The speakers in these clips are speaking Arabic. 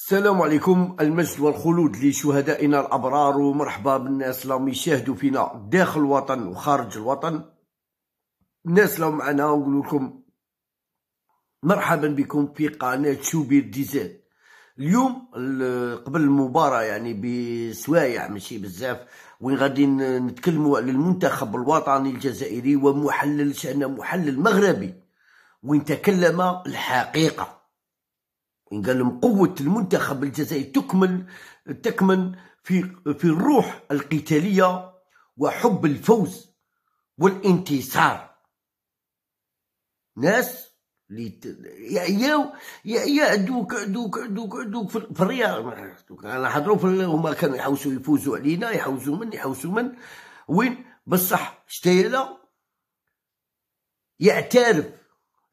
السلام عليكم المجد والخلود لشهدائنا الابرار ومرحبا بالناس اللي يشاهدوا فينا داخل الوطن وخارج الوطن الناس اللي معنا نقول لكم مرحبا بكم في قناه شوبير ديزاد اليوم قبل المباراه يعني بسوايع ماشي بزاف وين غادي نتكلموا على المنتخب الوطني الجزائري ومحلل شان محلل مغربي وين تكلم الحقيقه قال لهم قوة المنتخب الجزائري تكمل تكمن في في الروح القتالية وحب الفوز والانتصار ناس لي يا يا يا دوك دوك دوك دوك في الرياض دوك حضروا في هما كانوا يحوسوا يفوزوا علينا يحوسوا من يحوسوا من وين بصح شتايلا يعترف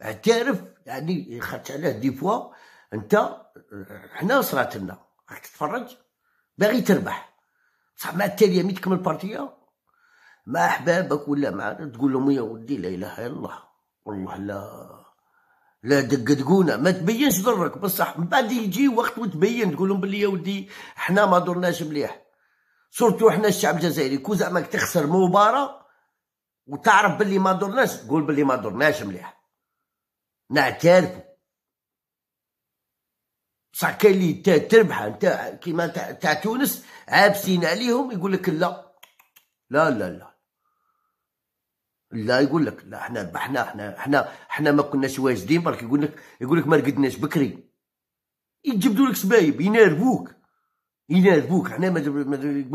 اعترف يعني خدت عليه دي فوا انت حنا صرات لنا راك تتفرج باغي تربح بصح مع التاليه مي تكمل بارتيه مع احبابك ولا مع تقول لهم يا ودي لا اله الا الله والله لا لا دق دقونه ما تبينش ضرك بصح من بعد يجي وقت وتبين تقول لهم بلي يا ودي حنا ما درناش مليح سورتو حنا الشعب الجزائري كون زعما تخسر مباراه وتعرف بلي ما درناش قول بلي ما درناش مليح نعترفوا بصح كاين اللي تربحه نتاع كيما تاع تونس عابسين عليهم يقول لك لا لا لا لا لا يقول لك لا احنا ربحنا احنا احنا احنا ما كناش واجدين برك يقول لك يقول لك ما رقدناش بكري يجبدوا لك سبايب ينرفوك ينرفوك احنا ما يقول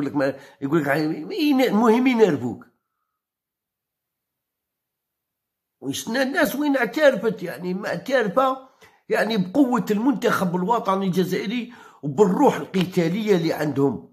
لك ما يقول لك المهم ينرفوك وشنا الناس وين اعترفت يعني ما اعترفه يعني بقوة المنتخب الوطني الجزائري وبالروح القتالية اللي عندهم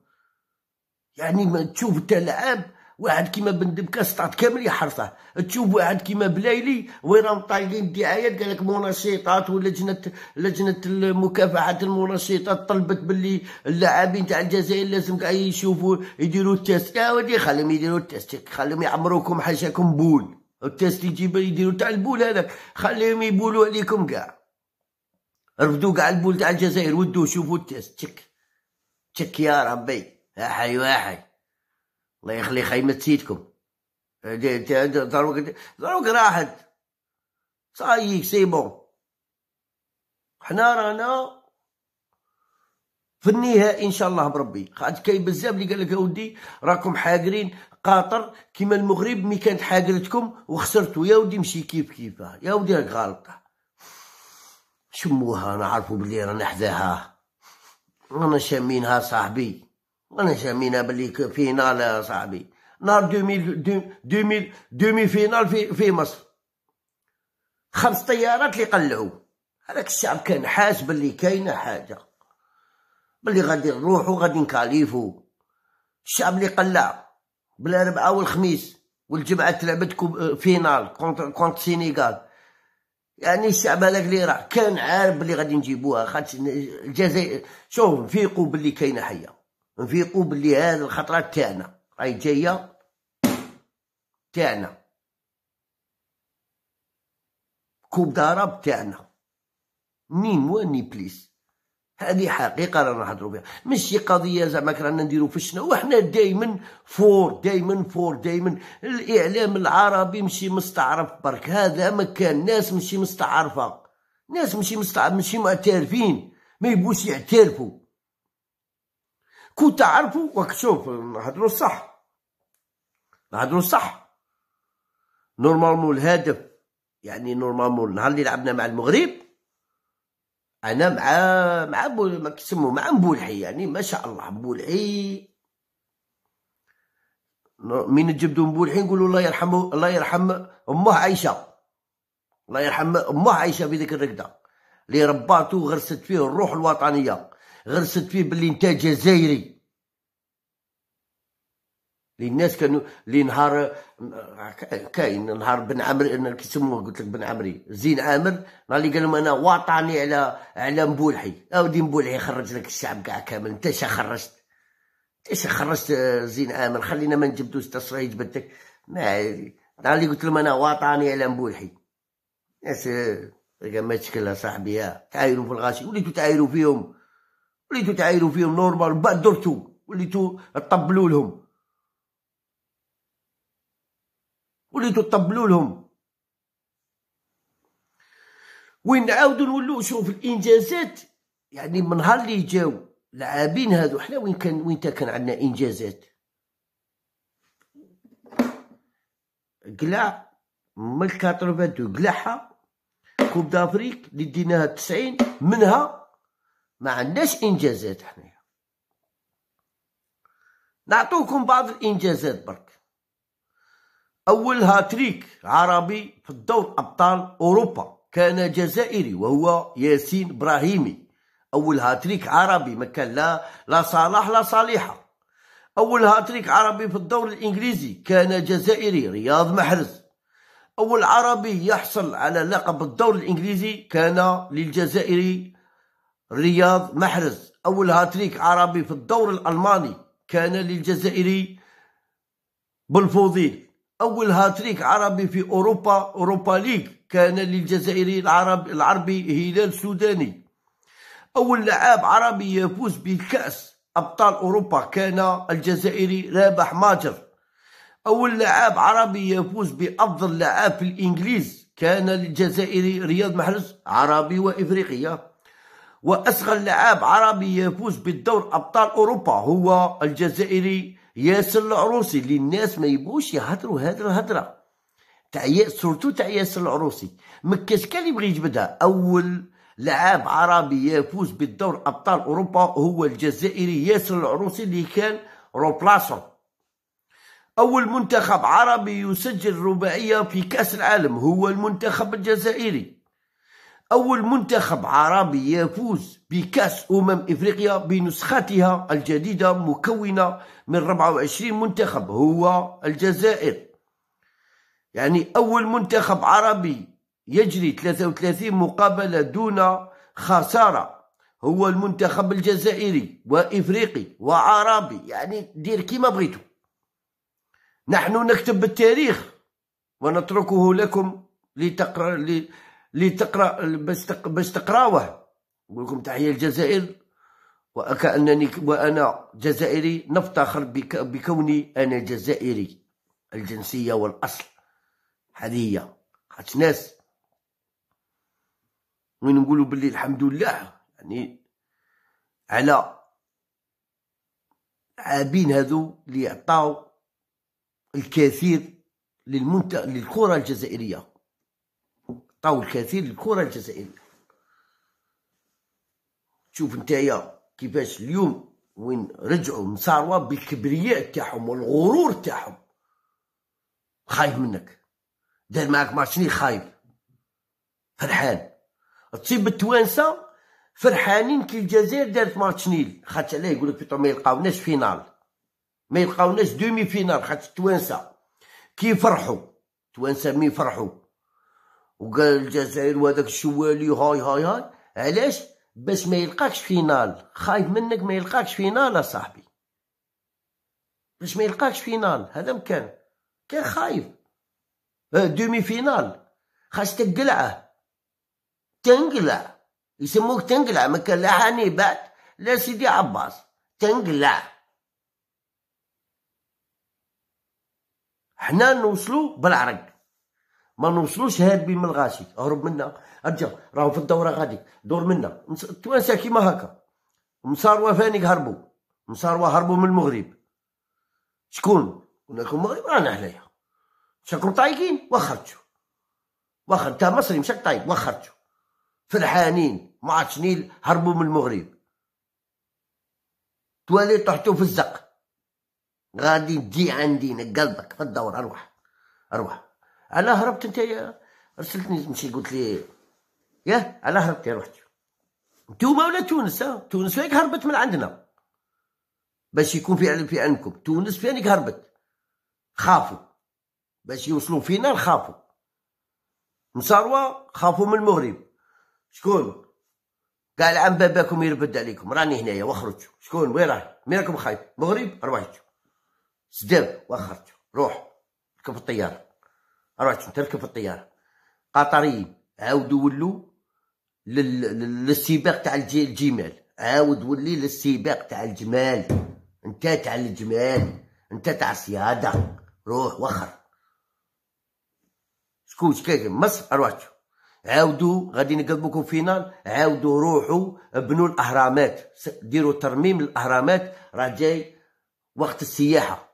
يعني ما تشوف تلعب واحد كيما بن دبكاس تعط كامل يحرصه تشوف واحد كيما بلايلي وين راهم طايلين الدعايات قال لك ولجنه لجنه مكافحه المنشطات طلبت باللي اللاعبين تاع الجزائر لازم كاع يشوفوا يديروا التيست يا آه، ودي خليهم يديروا التيست خليهم يعمروكم حاشاكم بول التيست يجيب يديروا تاع البول هذاك خليهم يبولوا عليكم كاع رفدوا كاع البول تاع الجزائر ودوا شوفوا التيست تشك تشك يا ربي يا حي يا حي الله يخلي خيمة سيدكم دروك ضروك راحت صايك سي بون حنا رانا في النهائي ان شاء الله بربي عاد كاين بزاف اللي قال لك اودي راكم حاقرين قاطر كيما المغرب مي كانت حاقرتكم وخسرتوا يا ودي مشي كيف كيف يا ودي راك غالطه شموها انا عارفوا بلي رانا حذاها رانا شامينها صاحبي رانا شامينها بلي فينال صاحبي نار 2000 2000 دومي فينال في في مصر خمس طيارات اللي قلعوا هذاك الشعب كان حاس بلي كاينه حاجه بلي غادي نروحو غادي نكاليفو الشعب اللي قلع بالاربعاء والخميس والجمعه تلعبت فينال كونت كونت سينيغال يعني الشعب هذاك اللي راه كان عارف بلي غادي نجيبوها خاطش الجزائر شوف نفيقوا بلي كاينه حيه نفيقوا بلي هذه الخطره تاعنا راهي جايه تاعنا كوب دارب تاعنا مين واني بليس هذه حقيقه رانا نهضروا بها ماشي قضيه زعما رانا نديروا في الشنا، وحنا دائما فور دائما فور دائما الاعلام العربي ماشي مستعرف برك هذا مكان ناس ماشي مستعرفه ناس ماشي مستعرف ماشي معترفين ما يبوش يعترفوا كون تعرفوا وك شوف نهضروا الصح نهضروا الصح نورمالمون الهدف يعني نورمالمون النهار اللي لعبنا مع المغرب انا مع مع بول ما كيسموه مع مبولحي يعني ما شاء الله مبولحي من نجبدو مبولحي نقولوا الله يرحم الله يرحم امه عائشه الله يرحم امه عائشه في ذيك الركده اللي رباتو غرست فيه الروح الوطنيه غرست فيه باللي انت جزائري الناس كانوا لي نهار كاين نهار بن عمري انا كيسموه قلت لك بن عمري زين عامر نهار اللي قال لهم انا وطني على على مبولحي اودي مبولحي خرج لك الشعب كاع كامل انت اش خرجت انت اش خرجت زين عامر خلينا ما نجبدوش تصريح جبدتك ما نهار اللي قلت لهم انا وطني على مبولحي ناس ما تشكلها صاحبي تعايروا في الغاشي وليتو تعايروا فيهم وليتو تعايروا فيهم نورمال بعد درتو وليتو تطبلوا لهم وليتو طبلوا لهم وين نعاودو نولو شوف الانجازات يعني من نهار اللي جاو لاعبين هادو حنا وين كان وين تا كان عندنا انجازات قلع من 82 قلعها كوب دافريك اللي ديناها تسعين منها ما عندناش انجازات حنايا نعطوكم بعض الانجازات برك أول هاتريك عربي في الدور أبطال أوروبا كان جزائري وهو ياسين إبراهيمي أول هاتريك عربي ما كان لا لا صلاح لا صالحة أول هاتريك عربي في الدور الإنجليزي كان جزائري رياض محرز أول عربي يحصل على لقب الدور الإنجليزي كان للجزائري رياض محرز أول هاتريك عربي في الدور الألماني كان للجزائري بلفوضيل اول هاتريك عربي في اوروبا اوروبا ليغ كان للجزائري العرب العربي هلال سوداني اول لعاب عربي يفوز بكاس ابطال اوروبا كان الجزائري رابح ماجر اول لعاب عربي يفوز بافضل لعاب في الانجليز كان للجزائري رياض محرز عربي وافريقيه واصغر لعاب عربي يفوز بالدور ابطال اوروبا هو الجزائري ياسر العروسي اللي الناس ما يبوش يهضروا هذه الهضره تاع سورتو تاع ياسر العروسي ما كاش كان يبغي يجبدها اول لعاب عربي يفوز بالدور ابطال اوروبا هو الجزائري ياسر العروسي اللي كان روبلاسو اول منتخب عربي يسجل رباعيه في كاس العالم هو المنتخب الجزائري أول منتخب عربي يفوز بكأس أمم إفريقيا بنسختها الجديدة مكونة من 24 منتخب هو الجزائر يعني أول منتخب عربي يجري 33 مقابلة دون خسارة هو المنتخب الجزائري وإفريقي وعربي يعني دير كيما بغيتو نحن نكتب بالتاريخ ونتركه لكم لتقرأ اللي تقرا باش تق... باش تقراوه نقول لكم تحيه الجزائر وكانني وانا جزائري نفتخر بك... بكوني انا جزائري الجنسيه والاصل هذه هي خاطش ناس وين نقولوا باللي الحمد لله يعني على عابين هذو اللي عطاو الكثير للمنت... للكره الجزائريه طاول كثير للكره الجزائريه شوف نتايا كيفاش اليوم وين رجعوا مساروا بالكبرياء تاعهم والغرور تاعهم خايف منك دار معاك مارشني خايف فرحان تصيب التوانسه فرحانين كي الجزائر دارت ماتش نيل خاطش علاه يقولك بيتو ما يلقاوناش فينال ما يلقاوناش دومي فينال خاطش التوانسه كي فرحوا التوانسه مي فرحوا وقال الجزائر وهذاك الشوالي هاي هاي هاي علاش باش ما يلقاكش فينال خايف منك ما يلقاكش فينال صاحبي باش ما يلقاكش فينال هذا مكان كان خايف دومي آه، فينال خاص تقلعه تنقلع يسموك تنقلع ما كان لا هاني بعد لا سيدي عباس تنقلع حنا نوصلو بالعرق ما نوصلوش هاربين من الغاشي اهرب منا ارجع راهم في الدوره غادي دور منا التوانسه كيما هكا مصاروا فانيك هربوا مصاروا هربوا من المغرب شكون ولكن المغرب رانا عليها شكون طايقين وخرجوا واخر انت مصري مشاك طايق وخرجوا فرحانين ما عرفتش هربوا من المغرب توالي طحتو في الزق غادي تجي عندي نقلبك في الدور اروح اروح على هربت انت ارسلتني تمشي قلت لي ياه على هربت يا رحتي انتوما ولا تونس ها آه، تونس فيك هربت من عندنا باش يكون في في علمكم تونس فينك هربت خافوا باش يوصلوا فينا خافوا مصاروا خافوا من المغرب شكون قال عم باباكم يربد عليكم راني هنايا واخرج شكون وين راه مين راكم خايف مغرب روحت سداب واخرج روح ركب الطياره 24 تركب في الطياره قطريين عاودوا ولوا للسباق تاع الجمال عاود ولي للسباق تاع الجمال انت تاع الجمال انت تاع الصياده روح وخر شكون كيف مصر ارواحتو عاودوا غادي نقلبوكم فينال عاودوا روحوا بنوا الاهرامات ديروا ترميم الاهرامات راه جاي وقت السياحه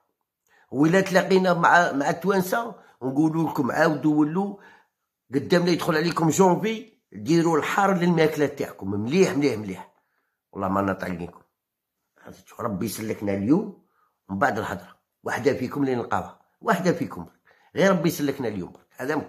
ولا تلاقينا مع مع التوانسه نقولوا لكم عاودوا ولوا قدامنا يدخل عليكم جونفي ديروا الحار للماكله تاعكم مليح مليح مليح والله ما نطعنيكم ربي يسلكنا اليوم من بعد الهضره واحده فيكم اللي نلقاها واحده فيكم غير ربي يسلكنا اليوم هذا